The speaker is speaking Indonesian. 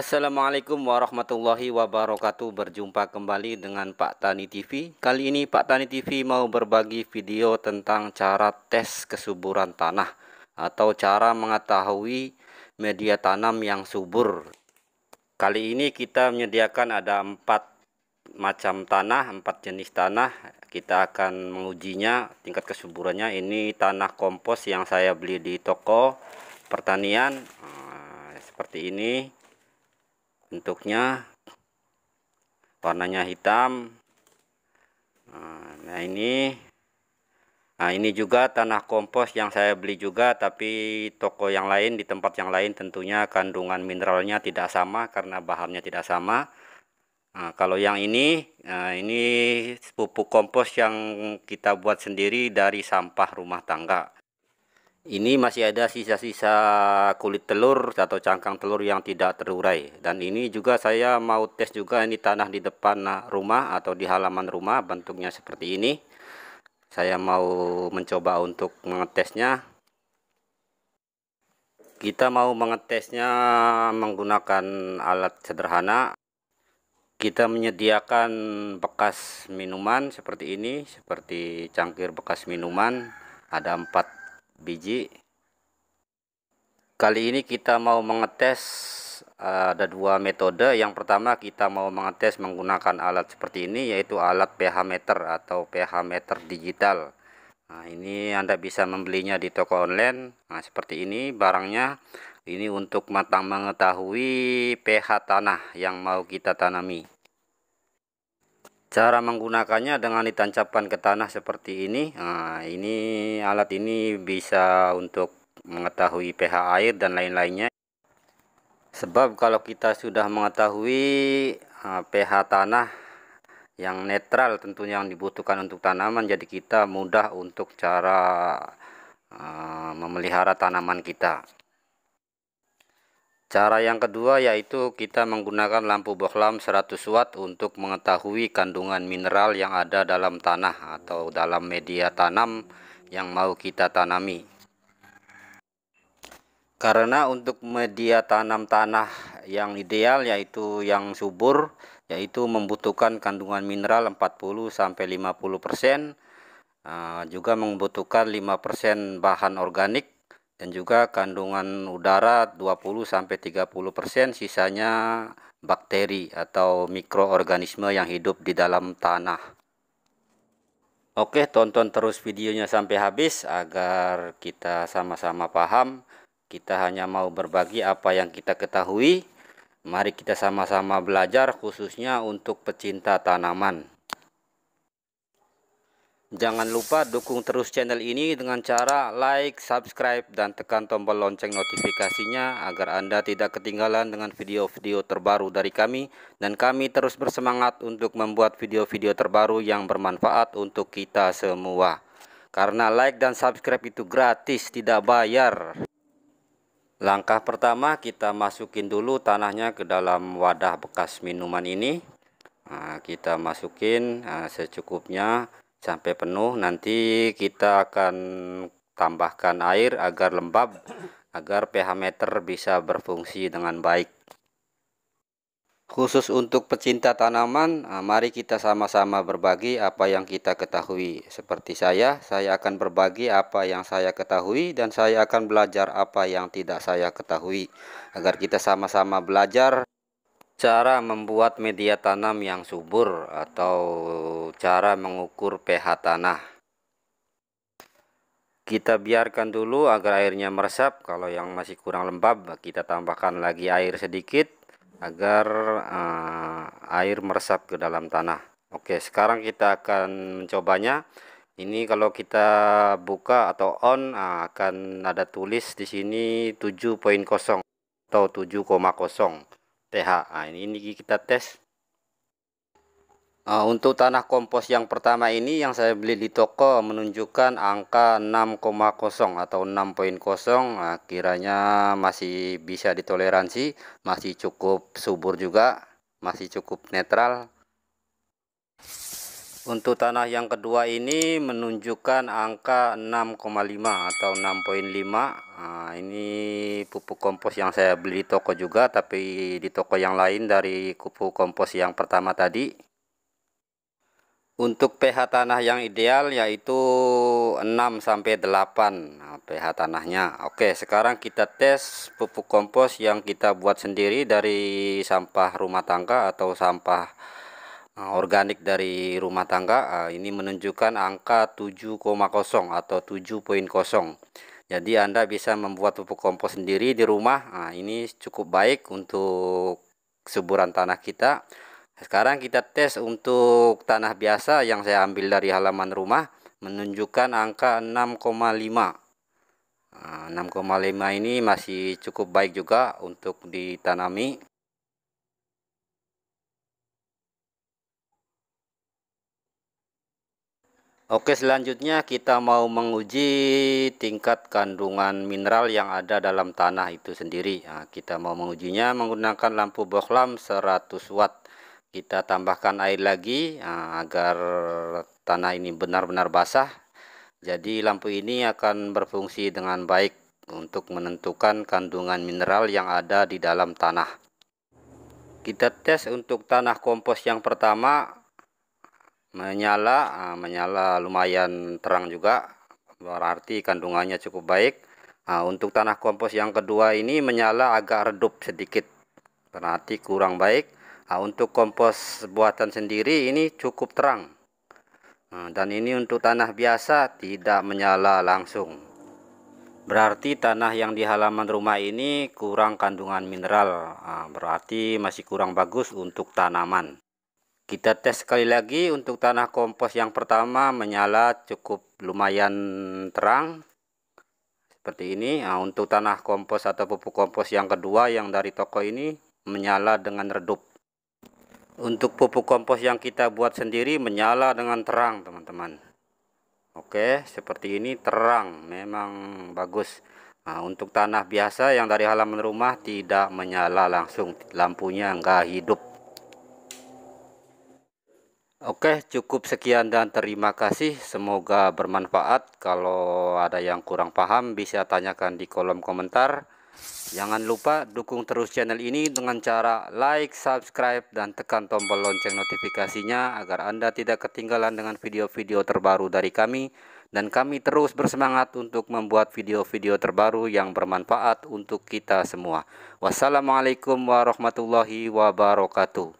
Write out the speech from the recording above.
Assalamualaikum warahmatullahi wabarakatuh Berjumpa kembali dengan Pak Tani TV Kali ini Pak Tani TV mau berbagi video tentang cara tes kesuburan tanah Atau cara mengetahui media tanam yang subur Kali ini kita menyediakan ada empat macam tanah, empat jenis tanah Kita akan mengujinya tingkat kesuburannya Ini tanah kompos yang saya beli di toko pertanian ah, Seperti ini bentuknya warnanya hitam nah, nah ini nah ini juga tanah kompos yang saya beli juga tapi toko yang lain di tempat yang lain tentunya kandungan mineralnya tidak sama karena bahannya tidak sama nah, kalau yang ini nah ini pupuk kompos yang kita buat sendiri dari sampah rumah tangga ini masih ada sisa-sisa kulit telur atau cangkang telur yang tidak terurai dan ini juga saya mau tes juga ini tanah di depan ah, rumah atau di halaman rumah bentuknya seperti ini saya mau mencoba untuk mengetesnya kita mau mengetesnya menggunakan alat sederhana kita menyediakan bekas minuman seperti ini seperti cangkir bekas minuman ada empat biji kali ini kita mau mengetes eh, ada dua metode yang pertama kita mau mengetes menggunakan alat seperti ini yaitu alat pH meter atau pH meter digital Nah, ini Anda bisa membelinya di toko online. Nah, seperti ini barangnya. Ini untuk matang mengetahui pH tanah yang mau kita tanami. Cara menggunakannya dengan ditancapkan ke tanah seperti ini. Nah, ini alat ini bisa untuk mengetahui pH air dan lain-lainnya. Sebab kalau kita sudah mengetahui ah, pH tanah yang netral tentunya yang dibutuhkan untuk tanaman, jadi kita mudah untuk cara ah, memelihara tanaman kita. Cara yang kedua yaitu kita menggunakan lampu bohlam 100 watt untuk mengetahui kandungan mineral yang ada dalam tanah atau dalam media tanam yang mau kita tanami. Karena untuk media tanam tanah yang ideal yaitu yang subur yaitu membutuhkan kandungan mineral 40 50% eh, juga membutuhkan 5% bahan organik dan juga kandungan udara 20 sampai 30%, sisanya bakteri atau mikroorganisme yang hidup di dalam tanah. Oke, tonton terus videonya sampai habis agar kita sama-sama paham. Kita hanya mau berbagi apa yang kita ketahui. Mari kita sama-sama belajar khususnya untuk pecinta tanaman. Jangan lupa dukung terus channel ini dengan cara like, subscribe, dan tekan tombol lonceng notifikasinya agar Anda tidak ketinggalan dengan video-video terbaru dari kami dan kami terus bersemangat untuk membuat video-video terbaru yang bermanfaat untuk kita semua. Karena like dan subscribe itu gratis, tidak bayar. Langkah pertama kita masukin dulu tanahnya ke dalam wadah bekas minuman ini. Nah, kita masukin nah, secukupnya sampai penuh nanti kita akan tambahkan air agar lembab agar pH meter bisa berfungsi dengan baik khusus untuk pecinta tanaman eh, mari kita sama-sama berbagi apa yang kita ketahui seperti saya saya akan berbagi apa yang saya ketahui dan saya akan belajar apa yang tidak saya ketahui agar kita sama-sama belajar Cara membuat media tanam yang subur atau cara mengukur pH tanah. Kita biarkan dulu agar airnya meresap. Kalau yang masih kurang lembab, kita tambahkan lagi air sedikit agar uh, air meresap ke dalam tanah. Oke, sekarang kita akan mencobanya. Ini kalau kita buka atau on eh, akan ada tulis di sini 7.0 atau 7,0 TH nah, ini, ini kita tes nah, untuk tanah kompos yang pertama ini yang saya beli di toko menunjukkan angka 6,0 atau 6.0 nah, kiranya masih bisa ditoleransi masih cukup subur juga masih cukup netral untuk tanah yang kedua ini menunjukkan angka 6,5 atau 6.5. Nah, ini pupuk kompos yang saya beli di toko juga tapi di toko yang lain dari pupuk kompos yang pertama tadi. Untuk pH tanah yang ideal yaitu 6 sampai 8 ah, pH tanahnya. Oke, sekarang kita tes pupuk kompos yang kita buat sendiri dari sampah rumah tangga atau sampah Eh, organik dari rumah tangga eh, ini menunjukkan angka 7,0 atau poin 7.0 jadi Anda bisa membuat pupuk kompos sendiri di rumah nah, ini cukup baik untuk suburan tanah kita sekarang kita tes untuk tanah biasa yang saya ambil dari halaman rumah menunjukkan angka 6,5 6,5 ini masih cukup baik juga untuk ditanami Oke selanjutnya kita mau menguji tingkat kandungan mineral yang ada dalam tanah itu sendiri nah, Kita mau mengujinya menggunakan lampu bohlam 100 watt Kita tambahkan air lagi nah, agar tanah ini benar-benar basah Jadi lampu ini akan berfungsi dengan baik untuk menentukan kandungan mineral yang ada di dalam tanah Kita tes untuk tanah kompos yang pertama menyala ah, menyala lumayan terang juga berarti kandungannya cukup baik uh, untuk tanah kompos yang kedua ini menyala agak redup sedikit berarti kurang baik uh, untuk kompos buatan sendiri ini cukup terang uh, dan ini untuk tanah biasa tidak menyala langsung berarti tanah yang di halaman rumah ini kurang kandungan mineral uh, berarti masih kurang bagus untuk tanaman kita tes sekali lagi untuk tanah kompos yang pertama menyala cukup lumayan terang seperti ini. Nah, untuk tanah kompos atau pupuk kompos yang kedua yang dari toko ini menyala dengan redup. Untuk pupuk kompos yang kita buat sendiri menyala dengan terang teman-teman. Oke, seperti ini terang, memang bagus. Nah, untuk tanah biasa yang dari halaman rumah tidak menyala langsung, lampunya enggak hidup. Oke, cukup sekian dan terima kasih. Semoga bermanfaat. Kalau ada yang kurang paham, bisa tanyakan di kolom komentar. Jangan lupa dukung terus channel ini dengan cara like, subscribe, dan tekan tombol lonceng notifikasinya agar Anda tidak ketinggalan dengan video-video terbaru dari kami. Dan kami terus bersemangat untuk membuat video-video terbaru yang bermanfaat untuk kita semua. Wassalamualaikum warahmatullahi wabarakatuh.